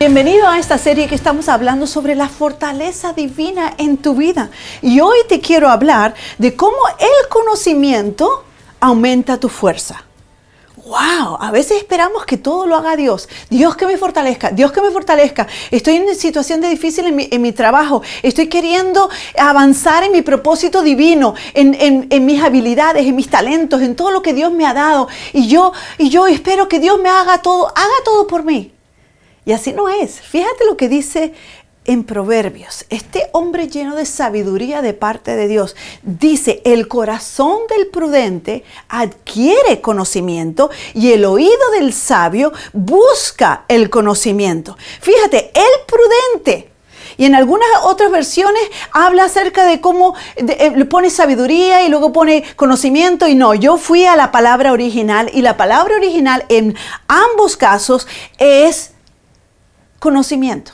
Bienvenido a esta serie que estamos hablando sobre la fortaleza divina en tu vida. Y hoy te quiero hablar de cómo el conocimiento aumenta tu fuerza. ¡Wow! A veces esperamos que todo lo haga Dios. Dios que me fortalezca, Dios que me fortalezca. Estoy en una situación de difícil en mi, trabajo. Estoy queriendo avanzar en mi propósito divino, en, en, en, mis habilidades, en mis talentos, en todo lo que Dios me ha dado. Y yo, y yo espero que Dios me haga todo, haga todo por mí. Y así no es. Fíjate lo que dice en Proverbios. Este hombre lleno de sabiduría de parte de Dios dice, el corazón del prudente adquiere conocimiento y el oído del sabio busca el conocimiento. Fíjate, el prudente. Y en algunas otras versiones habla acerca de cómo eh, pone sabiduría y luego pone conocimiento y no, yo fui a la palabra original y la palabra original en ambos casos es conocimiento.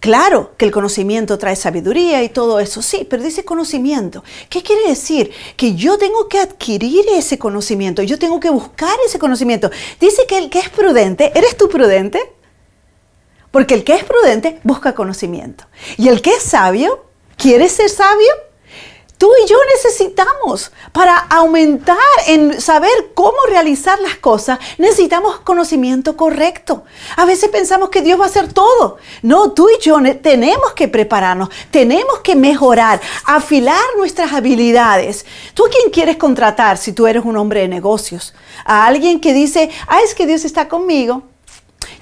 Claro que el conocimiento trae sabiduría y todo eso, sí, pero dice conocimiento. ¿Qué quiere decir? Que yo tengo que adquirir ese conocimiento, yo tengo que buscar ese conocimiento. Dice que el que es prudente, ¿eres tú prudente? Porque el que es prudente busca conocimiento. Y el que es sabio, ¿quiere ser sabio? tú y yo necesitamos para aumentar en saber cómo realizar las cosas, necesitamos conocimiento correcto. A veces pensamos que Dios va a hacer todo. No, tú y yo tenemos que prepararnos, tenemos que mejorar, afilar nuestras habilidades. ¿Tú a quién quieres contratar si tú eres un hombre de negocios? A alguien que dice, ah, es que Dios está conmigo.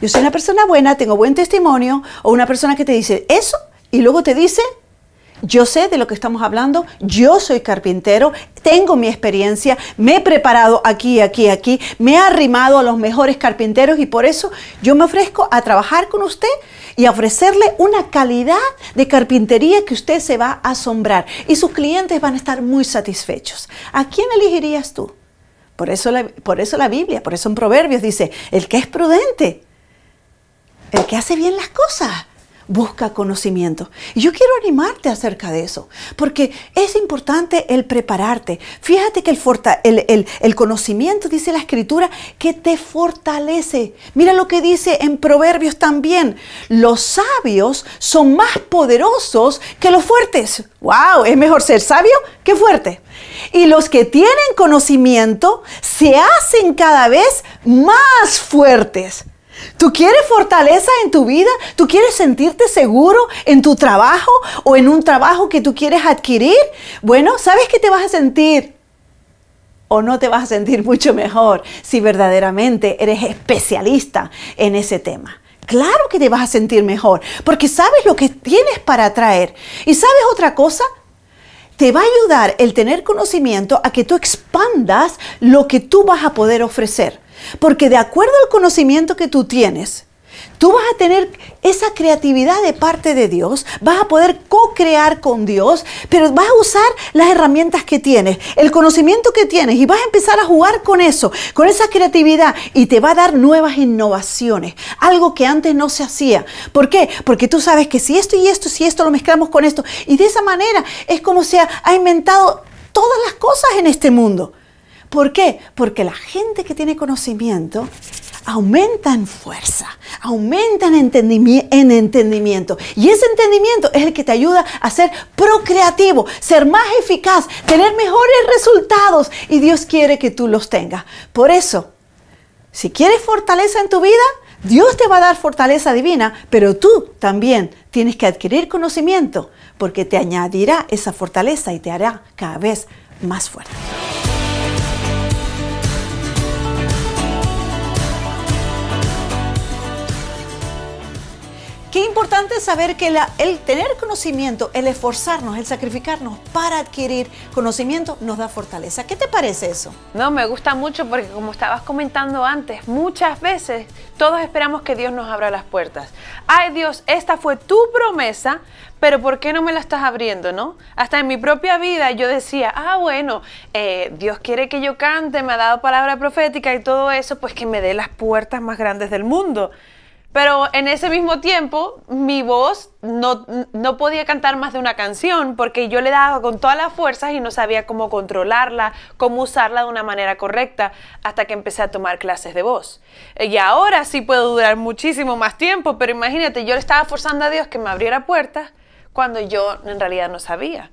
Yo soy una persona buena, tengo buen testimonio, o una persona que te dice eso y luego te dice, yo sé de lo que estamos hablando, yo soy carpintero, tengo mi experiencia, me he preparado aquí, aquí, aquí, me he arrimado a los mejores carpinteros y por eso yo me ofrezco a trabajar con usted y a ofrecerle una calidad de carpintería que usted se va a asombrar y sus clientes van a estar muy satisfechos. ¿A quién elegirías tú? Por eso la, por eso la Biblia, por eso en Proverbios dice, el que es prudente, el que hace bien las cosas busca conocimiento. Y yo quiero animarte acerca de eso, porque es importante el prepararte. Fíjate que el, conocimiento, dice la escritura, que te fortalece. Mira lo que dice en Proverbios también. Los sabios son más poderosos que los fuertes. ¡Wow! Es mejor ser sabio que fuerte. Y los que tienen conocimiento se hacen cada vez más fuertes. ¿Tú quieres fortaleza en tu vida? ¿Tú quieres sentirte seguro en tu trabajo o en un trabajo que tú quieres adquirir? Bueno, ¿sabes que te vas a sentir? O no te vas a sentir mucho mejor si verdaderamente eres especialista en ese tema. Claro que te vas a sentir mejor, porque sabes lo que tienes para atraer. ¿Y sabes otra cosa? te va a ayudar el tener conocimiento a que tú expandas lo que tú vas a poder ofrecer. Porque de acuerdo al conocimiento que tú tienes, tú vas a tener esa creatividad de parte de Dios, vas a poder co-crear con Dios, pero vas a usar las herramientas que tienes, el conocimiento que tienes y vas a empezar a jugar con eso, con esa creatividad y te va a dar nuevas innovaciones, algo que antes no se hacía. ¿Por qué? Porque tú sabes que si esto y esto, si esto lo mezclamos con esto y de esa manera es como se ha inventado todas las cosas en este mundo. ¿Por qué? Porque la gente que tiene conocimiento aumenta en fuerza, aumenta en, en, entendimiento. Y ese entendimiento es el que te ayuda a ser procreativo, ser más eficaz, tener mejores resultados. Y Dios quiere que tú los tengas. Por eso, si quieres fortaleza en tu vida, Dios te va a dar fortaleza divina, pero tú también tienes que adquirir conocimiento porque te añadirá esa fortaleza y te hará cada vez más fuerte. Es importante saber que el tener conocimiento, el esforzarnos, el sacrificarnos para adquirir conocimiento nos da fortaleza. ¿Qué te parece eso? No, me gusta mucho porque como estabas comentando antes, muchas veces todos esperamos que Dios nos abra las puertas. Ay Dios, esta fue tu promesa, pero ¿por qué no me la estás abriendo, no? Hasta en mi propia vida yo decía, ah, bueno, eh, Dios quiere que yo cante, me ha dado palabra profética y todo eso, pues que me dé las puertas más grandes del mundo. Pero en ese mismo tiempo, mi voz no, podía cantar más de una canción porque yo le daba con todas las fuerzas y no sabía cómo controlarla, cómo usarla de una manera correcta, hasta que empecé a tomar clases de voz. Y ahora sí puedo durar muchísimo más tiempo, pero imagínate, yo le estaba forzando a Dios que me abriera puertas cuando yo en realidad no sabía.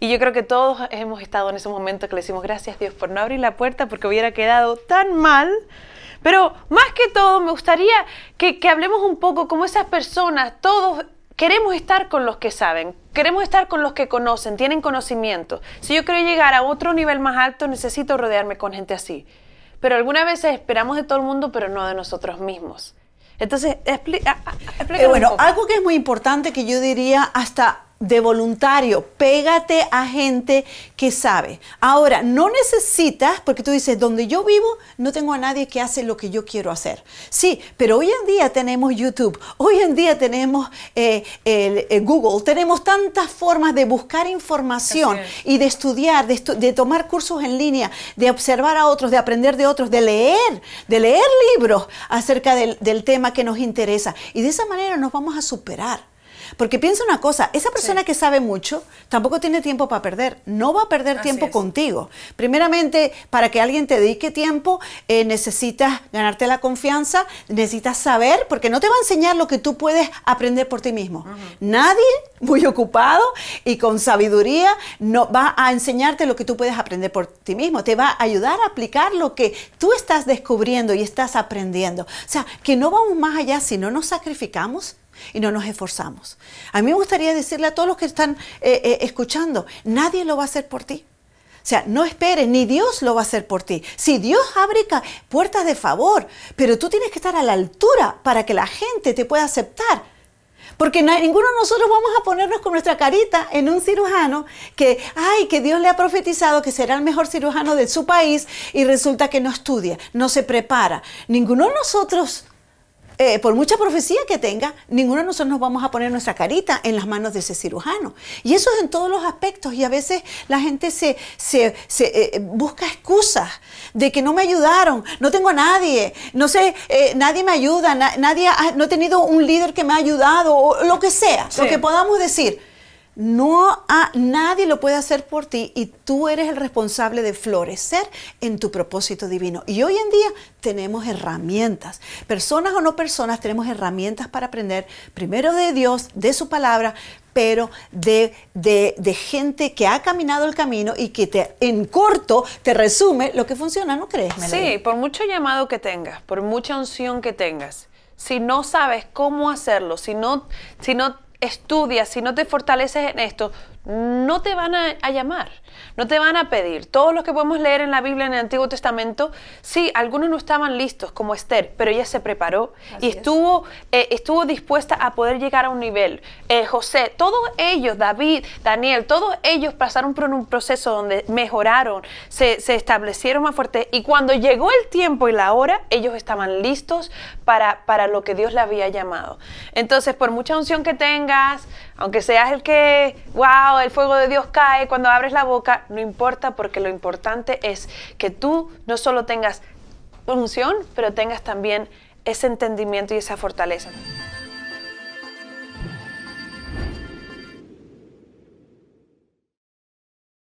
Y yo creo que todos hemos estado en ese momento que le decimos gracias a Dios por no abrir la puerta porque hubiera quedado tan mal. Pero más que todo me gustaría que, que hablemos un poco como esas personas, todos queremos estar con los que saben, queremos estar con los que conocen, tienen conocimiento. Si yo quiero llegar a otro nivel más alto, necesito rodearme con gente así. Pero algunas veces esperamos de todo el mundo, pero no de nosotros mismos. Entonces, explica, eh, bueno, algo que es muy importante que yo diría hasta de voluntario, pégate a gente que sabe. Ahora, no necesitas, porque tú dices, donde yo vivo, no tengo a nadie que hace lo que yo quiero hacer. Sí, pero hoy en día tenemos YouTube, hoy en día tenemos eh, el, eh, Google, tenemos tantas formas de buscar información y de estudiar, de, tomar cursos en línea, de observar a otros, de aprender de otros, de leer, de leer libros acerca del tema que nos interesa. Y de esa manera nos vamos a superar. Porque piensa una cosa, esa persona que sabe mucho tampoco tiene tiempo para perder, no va a perder tiempo contigo. Primeramente, para que alguien te dedique tiempo, eh, necesitas ganarte la confianza, necesitas saber, porque no te va a enseñar lo que tú puedes aprender por ti mismo. Nadie muy ocupado y con sabiduría no, va a enseñarte lo que tú puedes aprender por ti mismo, te va a ayudar a aplicar lo que tú estás descubriendo y estás aprendiendo. O sea, que no vamos más allá si no nos sacrificamos y no nos esforzamos. A mí me gustaría decirle a todos los que están eh, eh, escuchando, nadie lo va a hacer por ti. O sea, no esperes, ni Dios lo va a hacer por ti. Si Dios abre puertas de favor, pero tú tienes que estar a la altura para que la gente te pueda aceptar. Porque ninguno de nosotros vamos a ponernos con nuestra carita en un cirujano que, ay, que Dios le ha profetizado que será el mejor cirujano de su país y resulta que no estudia, no se prepara. Ninguno de nosotros eh, por mucha profecía que tenga, ninguno de nosotros nos vamos a poner nuestra carita en las manos de ese cirujano. Y eso es en todos los aspectos. Y a veces la gente se, eh, eh, busca excusas de que no me ayudaron, no tengo a nadie, no sé, nadie me ayuda, nadie ha, no he tenido un líder que me ha ayudado, o lo que sea, lo que podamos decir. No a nadie lo puede hacer por ti y tú eres el responsable de florecer en tu propósito divino. Y hoy en día tenemos herramientas, personas o no personas, tenemos herramientas para aprender primero de Dios, de su palabra, pero de, de, gente que ha caminado el camino y que te, en corto te resume lo que funciona, ¿no crees? Sí, por mucho llamado que tengas, por mucha unción que tengas, si no sabes cómo hacerlo, si no, si no estudias, si no te fortaleces en esto, no te van a, llamar, no te van a pedir. Todos los que podemos leer en la Biblia, en el Antiguo Testamento, sí, algunos no estaban listos, como Esther, pero ella se preparó y estuvo, eh, estuvo dispuesta a poder llegar a un nivel. Eh, José, todos ellos, David, Daniel, todos ellos pasaron por un proceso donde mejoraron, se, establecieron más fuertes y cuando llegó el tiempo y la hora, ellos estaban listos para, para lo que Dios le había llamado. Entonces, por mucha unción que tengas, aunque seas el que, wow, el fuego de Dios cae cuando abres la boca, no importa porque lo importante es que tú no solo tengas función, pero tengas también ese entendimiento y esa fortaleza.